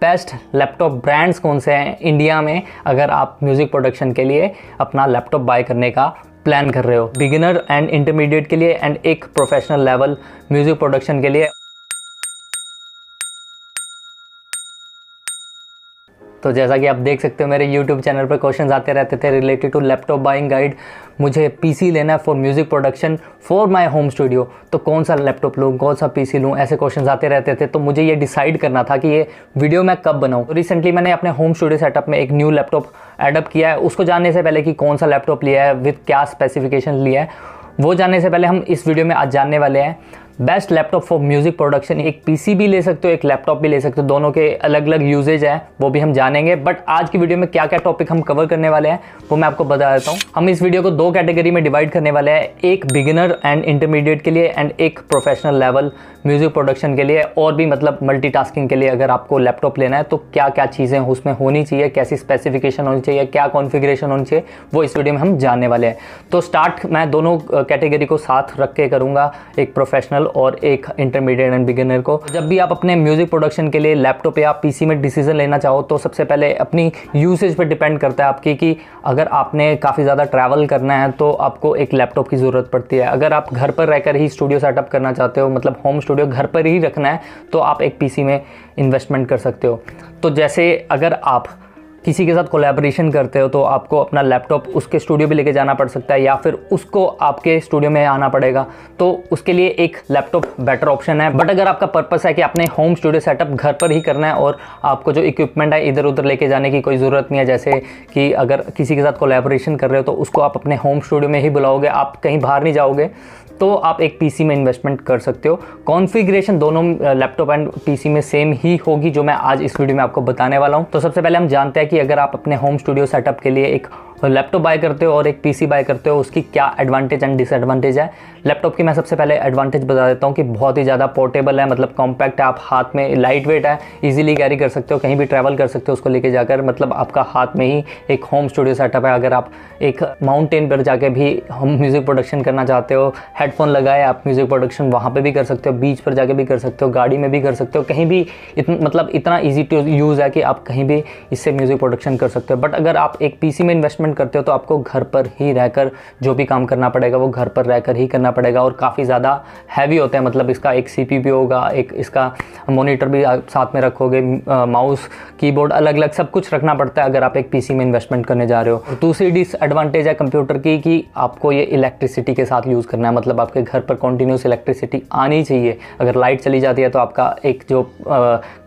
Best laptop brands कौन से हैं इंडिया में अगर आप म्यूज़िक प्रोडक्शन के लिए अपना लैपटॉप बाय करने का प्लान कर रहे हो बिगिनर एंड इंटरमीडिएट के लिए एंड एक प्रोफेशनल लेवल म्यूज़िक प्रोडक्शन के लिए तो जैसा कि आप देख सकते हो मेरे YouTube चैनल पर क्वेश्चंस आते रहते थे related to laptop buying guide मुझे पीसी लेना है for music production for my home studio तो कौन सा लैपटॉप लूँ कौन सा पीसी लूँ ऐसे क्वेश्चंस आते रहते थे तो मुझे ये डिसाइड करना था कि ये वीडियो मैं कब बनाऊँ तो रिसेंटली मैंने अपने होम स्टूडियो सेटअप में एक न्यू लैपटॉप एडअप किया है उसको जानने से पहले कि कौन सा लैपटॉप लिया है विथ क्या स्पेसिफिकेशन लिया है वो जानने से पहले हम इस वीडियो में आज जानने वाले हैं best laptop for music production एक पीसी भी ले सकते हो एक लैपटॉप भी ले सकते हो दोनों के अलग अलग यूजेज हैं वो भी हम जानेंगे बट आज की वीडियो में क्या क्या टॉपिक हम कवर करने वाले हैं वो मैं आपको बता देता हूँ हम इस वीडियो को दो कैटेगरी में डिवाइड करने वाले हैं एक बिगिनर एंड इंटरमीडिएट के लिए एंड एक प्रोफेशनल लेवल म्यूज़िक प्रोडक्शन के लिए और भी मतलब मल्टी के लिए अगर आपको लैपटॉप लेना है तो क्या क्या चीज़ें उसमें होनी चाहिए कैसी स्पेसिफिकेशन होनी चाहिए क्या कॉन्फ़िगरेशन होनी चाहिए वो इस वीडियो में हम जानने वाले हैं तो स्टार्ट मैं दोनों कैटेगरी को साथ रख के करूँगा एक प्रोफेशनल प्रोफेशनल और एक इंटरमीडिएट एंड बिगिनर को जब भी आप अपने म्यूज़िक प्रोडक्शन के लिए लैपटॉप या पीसी में डिसीजन लेना चाहो तो सबसे पहले अपनी यूसेज पर डिपेंड करता है आपकी कि अगर आपने काफ़ी ज़्यादा ट्रैवल करना है तो आपको एक लैपटॉप की ज़रूरत पड़ती है अगर आप घर पर रहकर ही स्टूडियो सेटअप करना चाहते हो मतलब होम स्टूडियो घर पर ही रखना है तो आप एक पीसी में इन्वेस्टमेंट कर सकते हो तो जैसे अगर आप किसी के साथ कोलेब्रेशन करते हो तो आपको अपना लैपटॉप उसके स्टूडियो भी लेके जाना पड़ सकता है या फिर उसको आपके स्टूडियो में आना पड़ेगा तो उसके लिए एक लैपटॉप बेटर ऑप्शन है बट अगर आपका पर्पस है कि आपने होम स्टूडियो सेटअप घर पर ही करना है और आपको जो इक्विपमेंट है इधर उधर लेके जाने की कोई ज़रूरत नहीं है जैसे कि अगर किसी के साथ कोलेबोरेशन कर रहे हो तो उसको आप अपने होम स्टूडियो में ही बुलाओगे आप कहीं बाहर नहीं जाओगे तो आप एक पीसी में इन्वेस्टमेंट कर सकते हो कॉन्फ़िगरेशन दोनों लैपटॉप एंड पीसी में सेम ही होगी जो मैं आज इस वीडियो में आपको बताने वाला हूँ तो सबसे पहले हम जानते हैं कि अगर आप अपने होम स्टूडियो सेटअप के लिए एक तो लैपटॉप बाय करते हो और एक पीसी बाय करते हो उसकी क्या एडवांटेज एंड डिसएडवांटेज है लैपटॉप की मैं सबसे पहले एडवांटेज बता देता हूँ कि बहुत ही ज़्यादा पोर्टेबल है मतलब कॉम्पैक्ट है आप हाथ में लाइट वेट है ईजिली कैरी कर सकते हो कहीं भी ट्रैवल कर सकते हो उसको लेके जाकर मतलब आपका हाथ में ही एक होम स्टूडियो सेटअप है अगर आप एक माउंटेन पर जाके भी हम म्यूज़िक प्रोडक्शन करना चाहते हो हेडफोन लगाए आप म्यूज़िक प्रोडक्शन वहाँ पर भी कर सकते हो बीच पर जाके भी कर सकते हो गाड़ी में भी कर सकते हो कहीं भी इत, मतलब इतना ईजी टू यूज़ है कि आप कहीं भी इससे म्यूज़िक प्रोडक्शन कर सकते हो बट अगर आप एक पी में इन्वेस्टमेंट इन्वेस्टमेंट करते हो तो आपको घर पर ही रहकर जो भी काम करना पड़ेगा वो घर पर रहकर ही करना पड़ेगा और काफ़ी ज़्यादा हैवी होता है मतलब इसका एक सी भी होगा एक इसका मोनीटर भी आप साथ में रखोगे माउस कीबोर्ड अलग अलग सब कुछ रखना पड़ता है अगर आप एक पी में इन्वेस्टमेंट करने जा रहे हो दूसरी डिसएडवांटेज है कंप्यूटर की कि आपको ये इलेक्ट्रिसिटी के साथ यूज़ करना है मतलब आपके घर पर कॉन्टीन्यूस इलेक्ट्रिसिटी आनी चाहिए अगर लाइट चली जाती है तो आपका एक जो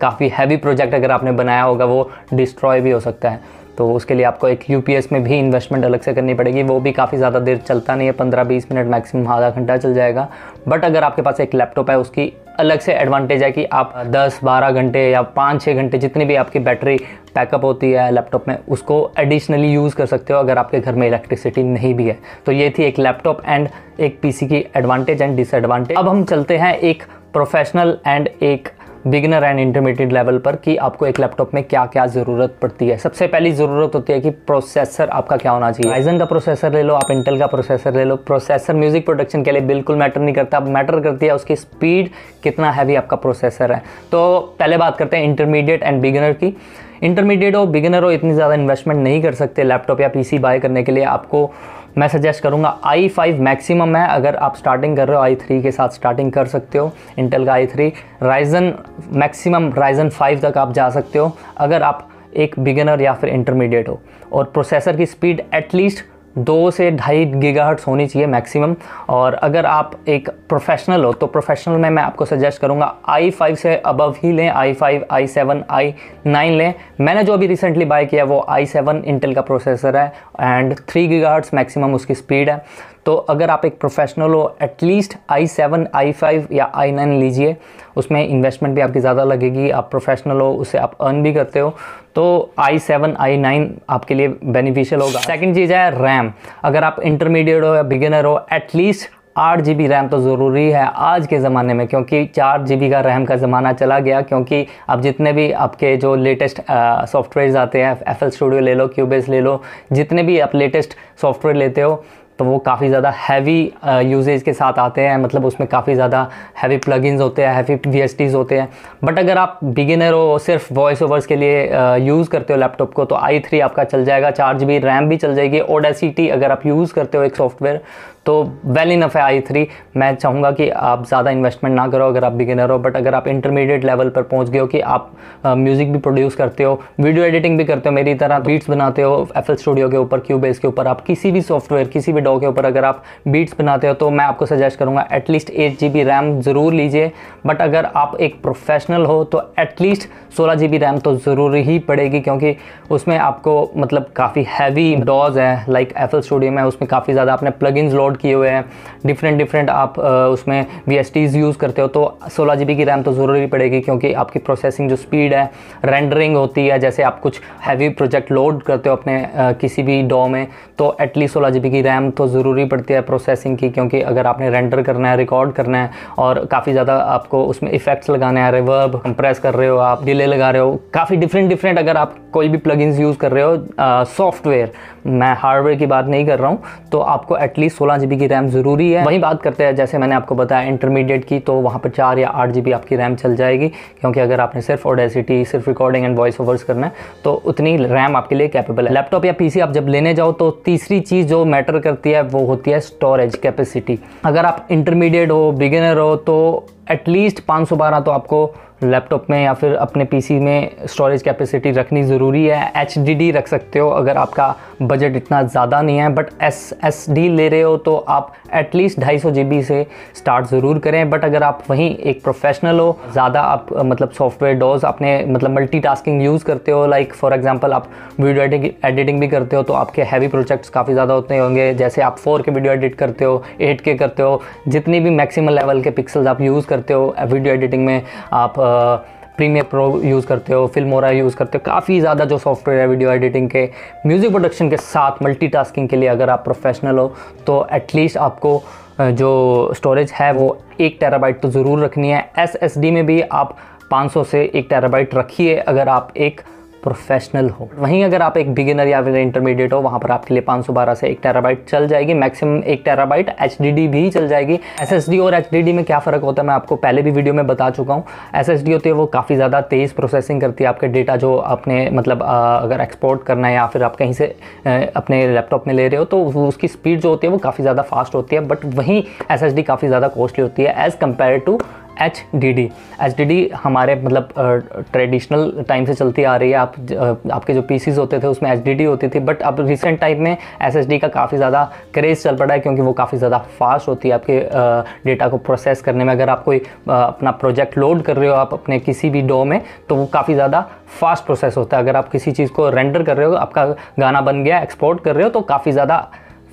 काफ़ी हैवी प्रोजेक्ट अगर आपने बनाया होगा वो डिस्ट्रॉय भी हो सकता है तो उसके लिए आपको एक यू में भी इन्वेस्टमेंट अलग से करनी पड़ेगी वो भी काफ़ी ज़्यादा देर चलता नहीं है पंद्रह बीस मिनट मैक्सिमम आधा घंटा चल जाएगा बट अगर आपके पास एक लैपटॉप है उसकी अलग से एडवांटेज है कि आप 10-12 घंटे या 5-6 घंटे जितनी भी आपकी बैटरी बैकअप होती है लैपटॉप में उसको एडिशनली यूज़ कर सकते हो अगर आपके घर में इलेक्ट्रिसिटी नहीं भी है तो ये थी एक लैपटॉप एंड एक पीसी की एडवांटेज एंड डिसएडवांटेज अब हम चलते हैं एक प्रोफेशनल एंड एक बिगनर एंड इंटरमीडिएट लेवल पर कि आपको एक लैपटॉप में क्या क्या ज़रूरत पड़ती है सबसे पहली ज़रूरत होती है कि प्रोसेसर आपका क्या होना चाहिए राइजन का प्रोसेसर ले लो आप इंटेल का प्रोसेसर ले लो प्रोसेसर म्यूजिक प्रोडक्शन के लिए बिल्कुल मैटर नहीं करता मैटर करती है उसकी स्पीड कितना हैवी आपका प्रोसेसर है तो पहले बात करते हैं इंटरमीडिएट एंड बिगिनर की इंटरमीडिएट हो बिगिनर हो इतनी ज़्यादा इन्वेस्टमेंट नहीं कर सकते लैपटॉप या पीसी बाय करने के लिए आपको मैं सजेस्ट करूँगा आई फाइव मैक्सिमम है अगर आप स्टार्टिंग कर रहे हो आई थ्री के साथ स्टार्टिंग कर सकते हो इंटेल का i three Ryzen maximum Ryzen five तक आप जा सकते हो अगर आप एक बिगिनर या फिर इंटरमीडिएट हो और प्रोसेसर की स्पीड एटलीस्ट दो से ढाई गीगाहर्ट्स होनी चाहिए मैक्सिमम और अगर आप एक प्रोफेशनल हो तो प्रोफेशनल में मैं आपको सजेस्ट करूँगा आई फाइव से अबव ही लें i five i seven i nine लें मैंने जो अभी रिसेंटली बाय किया वो आई सेवन इंटेल का प्रोसेसर है एंड थ्री गीगाहर्ट्स मैक्सिमम उसकी स्पीड है तो अगर आप एक प्रोफेशनल हो at least i seven i five या आई नाइन लीजिए उसमें इन्वेस्टमेंट भी आपकी ज़्यादा लगेगी आप प्रोफेशनल हो उससे आप अर्न भी करते हो तो आई सेवन आई नाइन आपके लिए बेनिफिशियल होगा सेकेंड चीज़ है रैम अगर आप इंटरमीडिएट हो या बिगिनर हो एटलीस्ट आठ जी बी रैम तो ज़रूरी है आज के ज़माने में क्योंकि चार जी बी का रैम का ज़माना चला गया क्योंकि अब जितने भी आपके जो लेटेस्ट सॉफ्टवेयर्स आते हैं एफ एल स्टूडियो ले लो क्यूबेस ले लो जितने भी आप लेटेस्ट सॉफ्टवेयर लेते हो तो वो काफ़ी ज़्यादा हैवी यूजेज uh, के साथ आते हैं मतलब उसमें काफ़ी ज़्यादा हैवी प्लगइन्स होते हैं हैवी वी होते हैं बट अगर आप बिगिनर हो सिर्फ वॉइस ओवर्स के लिए यूज़ uh, करते हो लैपटॉप को तो आई आपका चल जाएगा चार जी रैम भी चल जाएगी ओडासिटी अगर आप यूज़ करते हो एक सॉफ्टवेयर तो वेल इनफ है आई थ्री मैं चाहूँगा कि आप ज़्यादा इन्वेस्टमेंट ना करो अगर आप बिगिनर हो बट अगर आप इंटरमीडिएट लेवल पर पहुँच गए हो कि आप म्यूज़िक भी प्रोड्यूस करते हो वीडियो एडिटिंग भी करते हो मेरी तरह बीट्स बनाते हो एफ स्टूडियो के ऊपर क्यू के ऊपर आप किसी भी सॉफ्टवेयर किसी भी डॉ के ऊपर अगर आप बीट्स बनाते हो तो मैं आपको सजेस्ट करूँगा एटलीस्ट एट जी रैम ज़रूर लीजिए बट अगर आप एक प्रोफेशनल हो तो एटलीस्ट सोलह जी रैम तो ज़रूर ही पड़ेगी क्योंकि उसमें आपको मतलब काफ़ी हैवी डॉज है लाइक एफ स्टूडियो में उसमें काफ़ी ज़्यादा आपने प्लग लोड डाउनलोड किए हुए हैं डिफरेंट डिफरेंट आप उसमें वी यूज़ करते हो तो सोलह जी की रैम तो ज़रूरी पड़ेगी क्योंकि आपकी प्रोसेसिंग जो स्पीड है रेंडरिंग होती है जैसे आप कुछ हैवी प्रोजेक्ट लोड करते हो अपने किसी भी डॉ में तो एटलीस्ट सोलह जी की रैम तो ज़रूरी पड़ती है प्रोसेसिंग की क्योंकि अगर आपने रेंडर करना है रिकॉर्ड करना है और काफ़ी ज़्यादा आपको उसमें इफेक्ट्स लगाने हैं रिवर्ब कंप्रेस कर रहे हो आप डिले लगा रहे हो काफ़ी डिफरेंट डिफरेंट अगर आप कोई भी प्लगइन्स यूज़ कर रहे हो सॉफ्टवेयर मैं हार्डवेयर की बात नहीं कर रहा हूँ तो आपको एटलीस्ट सोलह पाँच जी रैम ज़रूरी है वहीं बात करते हैं जैसे मैंने आपको बताया इंटरमीडिएट की तो वहाँ पर चार या आठ जी आपकी रैम चल जाएगी क्योंकि अगर आपने सिर्फ ओडेसिटी सिर्फ रिकॉर्डिंग एंड वॉइस ओवर्स करना है तो उतनी रैम आपके लिए कैपेबल है लैपटॉप या पीसी आप जब लेने जाओ तो तीसरी चीज़ जो मैटर करती है वो होती है स्टोरेज कैपेसिटी अगर आप इंटरमीडिएट हो बिगिनर हो तो एटलीस्ट सौ बारह तो आपको लैपटॉप में या फिर अपने पीसी में स्टोरेज कैपेसिटी रखनी ज़रूरी है एच रख सकते हो अगर आपका बजट इतना ज़्यादा नहीं है बट एस एस डी ले रहे हो तो आप एटलीस्ट ढाई सौ से स्टार्ट ज़रूर करें बट अगर आप वहीं एक प्रोफेशनल हो ज़्यादा आप मतलब सॉफ्टवेयर डोज अपने मतलब टास्किंग यूज़ करते हो लाइक फॉर एग्जाम्पल आप वीडियो एडिटिंग भी करते हो तो आपके हैवी प्रोजेक्ट्स काफ़ी ज़्यादा होते होंगे जैसे आप फोर के वीडियो एडिट करते हो एट के करते हो जितनी भी मैक्सिमम लेवल के पिक्सल्स आप यूज़ करते हो वीडियो एडिटिंग में आप प्रीमियर प्रो यूज़ करते हो फिल्मोरा यूज़ करते हो काफ़ी ज़्यादा जो सॉफ्टवेयर है वीडियो एडिटिंग के म्यूज़िक प्रोडक्शन के साथ मल्टीटास्किंग के लिए अगर आप प्रोफेशनल हो तो एटलीस्ट आपको जो स्टोरेज है वो एक टेराबाइट तो ज़रूर रखनी है एस में भी आप 500 से एक टेराबाइट रखिए अगर आप एक प्रोफेशनल हो वहीं अगर आप एक बिगिनर या फिर इंटरमीडिएट हो वहाँ पर आपके लिए 512 से एक टेराबाइट चल जाएगी मैक्सिमम एक टेराबाइट एच भी चल जाएगी एस और एच में क्या फ़र्क होता है मैं आपको पहले भी वीडियो में बता चुका हूँ एस होती है वो काफ़ी ज़्यादा तेज़ प्रोसेसिंग करती है आपके डेटा जो आपने मतलब अगर एक्सपोर्ट करना है या फिर आप कहीं से अपने लैपटॉप में ले रहे हो तो उसकी स्पीड जो होती है वो काफ़ी ज़्यादा फास्ट होती है बट वहीं एस काफ़ी ज़्यादा कॉस्टली होती है as compare to H D D H D D हमारे मतलब ट्रेडिशनल टाइम से चलती आ रही है आप आपके जो पीसीज होते थे उसमें एच डी डी होती थी बट अब रिसेंट टाइम में एस एस डी का काफ़ी ज़्यादा क्रेज़ चल पड़ा है क्योंकि वो काफ़ी ज़्यादा फास्ट होती है आपके डेटा को प्रोसेस करने में अगर आप कोई अपना प्रोजेक्ट लोड कर रहे हो आप अपने किसी भी डो में तो वो काफ़ी ज़्यादा फास्ट प्रोसेस होता है अगर आप किसी चीज़ को रेंडर कर रहे हो आपका गाना बन गया एक्सपोर्ट कर रहे हो तो काफ़ी ज़्यादा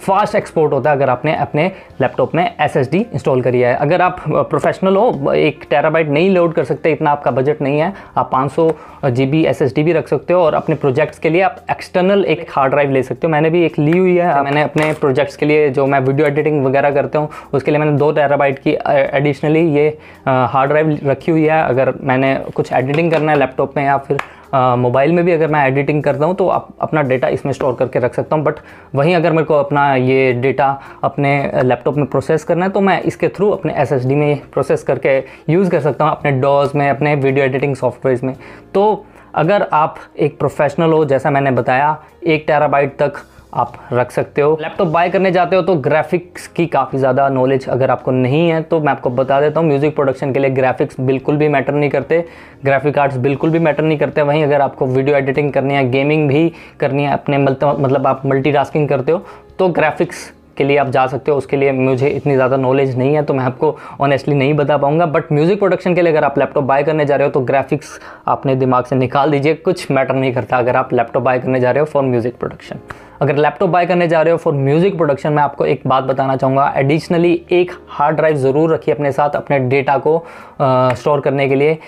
फास्ट एक्सपोर्ट होता है अगर आपने अपने लैपटॉप में एस इंस्टॉल करी है अगर आप प्रोफेशनल हो एक टेराबाइट नहीं लोड कर सकते इतना आपका बजट नहीं है आप 500 सौ जी बी एस भी रख सकते हो और अपने प्रोजेक्ट्स के लिए आप एक्सटर्नल एक हार्ड ड्राइव ले सकते हो मैंने भी एक ली हुई है अच्छा। मैंने अपने प्रोजेक्ट्स के लिए जो मैं वीडियो एडिटिंग वगैरह करता हूँ उसके लिए मैंने दो टेराबाइट की एडिशनली ये हार्ड ड्राइव रखी हुई है अगर मैंने कुछ एडिटिंग करना है लैपटॉप में या फिर मोबाइल में भी अगर मैं एडिटिंग करता हूँ तो आप अपना डेटा इसमें स्टोर करके रख सकता हूँ बट वहीं अगर मेरे को अपना ये डेटा अपने लैपटॉप में प्रोसेस करना है तो मैं इसके थ्रू अपने एस में प्रोसेस करके यूज़ कर सकता हूँ अपने डॉज में अपने वीडियो एडिटिंग सॉफ्टवेयर में तो अगर आप एक प्रोफेशनल हो जैसा मैंने बताया एक टेराबाइट तक आप रख सकते हो लैपटॉप बाय करने जाते हो तो ग्राफिक्स की काफ़ी ज़्यादा नॉलेज अगर आपको नहीं है तो मैं आपको बता देता हूँ म्यूज़िक प्रोडक्शन के लिए ग्राफिक्स बिल्कुल भी मैटर नहीं करते ग्राफिक कार्ड्स बिल्कुल भी मैटर नहीं करते वहीं अगर आपको वीडियो एडिटिंग करनी है गेमिंग भी करनी है अपने मतलब आप मल्टी करते हो तो ग्राफिक्स के लिए आप जा सकते हो उसके लिए मुझे इतनी ज़्यादा नॉलेज नहीं है तो मैं आपको ऑनेस्टली नहीं बता पाऊँगा बट म्यूज़िक प्रोडक्शन के लिए अगर आप लैपटॉप बाय करने जा रहे हो तो ग्राफिक्स अपने दिमाग से निकाल दीजिए कुछ मैटर नहीं करता अगर आप लैपटॉप बाय करने जा रहे हो फॉर म्यूज़िक प्रोडक्शन अगर लैपटॉप बाय करने जा रहे हो फॉर म्यूज़िक प्रोडक्शन मैं आपको एक बात बताना चाहूँगा एडिशनली एक हार्ड ड्राइव ज़रूर रखिए अपने साथ अपने डेटा को स्टोर करने के लिए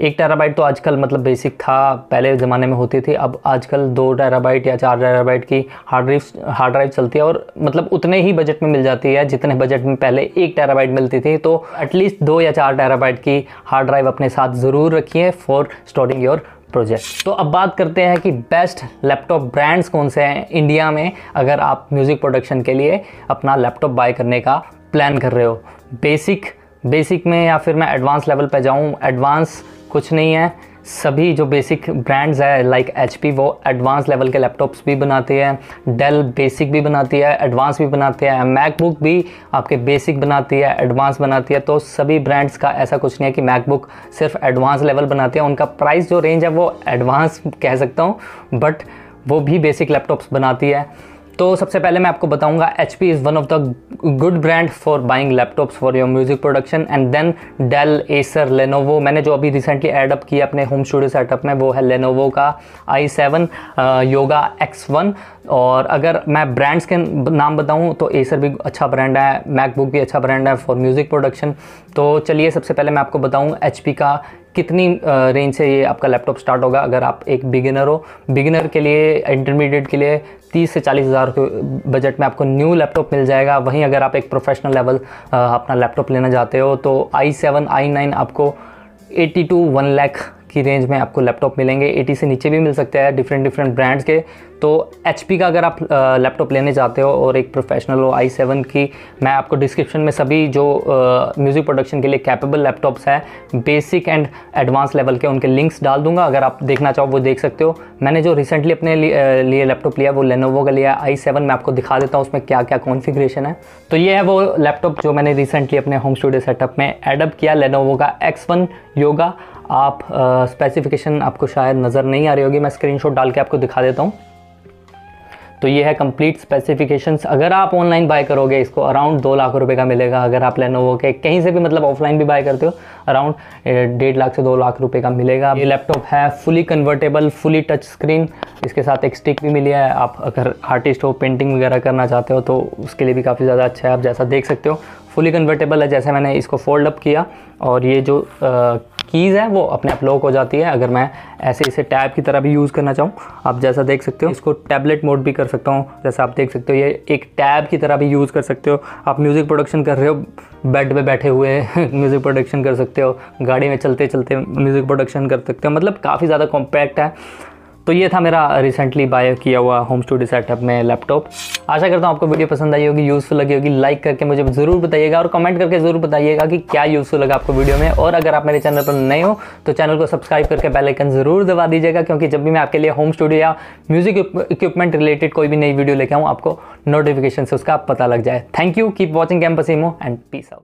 एक टेराबाइट तो आजकल मतलब बेसिक था पहले ज़माने में होती थी अब आजकल दो टेराबाइट या चार टेराबाइट की हार्ड ड्राइव हार्ड ड्राइव चलती है और मतलब उतने ही बजट में मिल जाती है जितने बजट में पहले एक टेराबाइट मिलती थी तो एटलीस्ट दो या चार टेराबाइट की हार्ड ड्राइव अपने साथ ज़रूर रखिए फॉर स्टोरिंग योर प्रोजेक्ट तो अब बात करते हैं कि बेस्ट लैपटॉप ब्रांड्स कौन से हैं इंडिया में अगर आप म्यूज़िक प्रोडक्शन के लिए अपना लैपटॉप बाय करने का प्लान कर रहे हो बेसिक बेसिक में या फिर मैं एडवांस लेवल पर जाऊँ एडवांस कुछ नहीं है सभी जो बेसिक ब्रांड्स है लाइक एच वो एडवांस लेवल के लैपटॉप्स भी बनाती है डेल बेसिक भी बनाती है एडवांस भी बनाते हैं मैकबुक भी आपके बेसिक बनाती है एडवांस बनाती है तो सभी ब्रांड्स का ऐसा कुछ नहीं है कि मैकबुक सिर्फ एडवांस लेवल बनाती है उनका प्राइस जो रेंज है वो एडवांस कह सकता हूँ बट वो भी बेसिक लैपटॉप्स बनाती है तो सबसे पहले मैं आपको बताऊंगा H P is one of the good brand for buying laptops for your music production and then Dell Acer Lenovo मैंने जो अभी रिसेंटली एडअप किया अपने होम स्टूडियो सेटअप में वो है लेनोवो का i seven Yoga X one और अगर मैं ब्रांड्स के नाम बताऊँ तो एसर भी अच्छा ब्रांड है मैकबुक भी अच्छा ब्रांड है फॉर म्यूज़िक प्रोडक्शन तो चलिए सबसे पहले मैं आपको बताऊँ एच का कितनी रेंज से ये आपका लैपटॉप स्टार्ट होगा अगर आप एक बिगिनर हो बिगिनर के लिए इंटरमीडिएट के लिए तीस से चालीस हज़ार के बजट में आपको न्यू लैपटॉप मिल जाएगा वहीं अगर आप एक प्रोफेशनल लेवल अपना लैपटॉप लेना चाहते हो तो आई सेवन आई नाइन आपको 82 टू वन लैख की रेंज में आपको लैपटॉप मिलेंगे 80 से नीचे भी मिल सकते हैं डिफरेंट डिफरेंट ब्रांड्स के तो एच का अगर आप लैपटॉप लेने जाते हो और एक प्रोफेशनल हो आई सेवन की मैं आपको डिस्क्रिप्शन में सभी जो म्यूज़िक प्रोडक्शन के लिए कैपेबल लैपटॉप्स हैं बेसिक एंड एडवांस लेवल के उनके लिंक्स डाल दूंगा अगर आप देखना चाहो वो देख सकते हो मैंने जो रिसेंटली अपने लिए लैपटॉप लिया वो लेनोवो का लिया आई सेवन मैं आपको दिखा देता हूँ उसमें क्या क्या कॉन्फिग्रेशन है तो ये है वो लैपटॉप जो मैंने रिसेंटली अपने होम स्टूडियो सेटअप में एडअप किया लेनोवो का एक्स वन योगा आप स्पेसिफिकेशन आपको शायद नज़र नहीं आ रही होगी मैं स्क्रीनशॉट डाल के आपको दिखा देता हूँ तो ये है कंप्लीट स्पेसिफिकेशंस अगर आप ऑनलाइन बाय करोगे इसको अराउंड दो लाख रुपए का मिलेगा अगर आप लेनोवो के कहीं से भी मतलब ऑफलाइन भी बाय करते हो अराउंड डेढ़ लाख से दो लाख रुपए का मिलेगा ये लैपटॉप है fully convertible fully touch screen इसके साथ एक स्टिक भी मिली है आप अगर आर्टिस्ट हो पेंटिंग वगैरह करना चाहते हो तो उसके लिए भी काफ़ी ज़्यादा अच्छा है आप जैसा देख सकते हो फुली कन्वर्टेबल है जैसे मैंने इसको फोल्ड अप किया और ये जो आ, कीज़ है वो अपने आप लॉक हो जाती है अगर मैं ऐसे इसे टैब की तरह भी यूज़ करना चाहूँ आप जैसा देख सकते हो इसको टैबलेट मोड भी कर सकता हूँ जैसा आप देख सकते हो ये एक टैब की तरह भी यूज़ कर सकते हो आप म्यूज़िक प्रोडक्शन कर रहे हो बेड पे बैठे हुए म्यूज़िक प्रोडक्शन कर सकते हो गाड़ी में चलते चलते म्यूज़िक प्रोडक्शन कर सकते हो मतलब काफ़ी ज़्यादा कॉम्पैक्ट है तो ये था मेरा रिसेंटली बाय किया हुआ होम स्टूडियो सेटअप में लैपटॉप आशा करता हूँ आपको वीडियो पसंद आई होगी यूज़फुल लगी होगी लाइक करके मुझे ज़रूर बताइएगा और कमेंट करके ज़रूर बताइएगा कि क्या यूज़फुल लगा आपको वीडियो में और अगर आप मेरे चैनल पर नए हो तो चैनल को सब्सक्राइब करके बेल आइकन ज़रूर दबा दीजिएगा क्योंकि जब भी मैं आपके लिए होम स्टूडियो या म्यूज़िक इक्विपमेंट रिलेटेड कोई भी नई वीडियो लेके आऊँ आपको नोटिफिकेशन से उसका पता लग जाए thank you keep watching campus emo and peace out